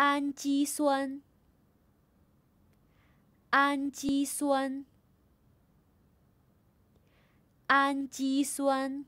氨基酸，氨基酸，氨基酸。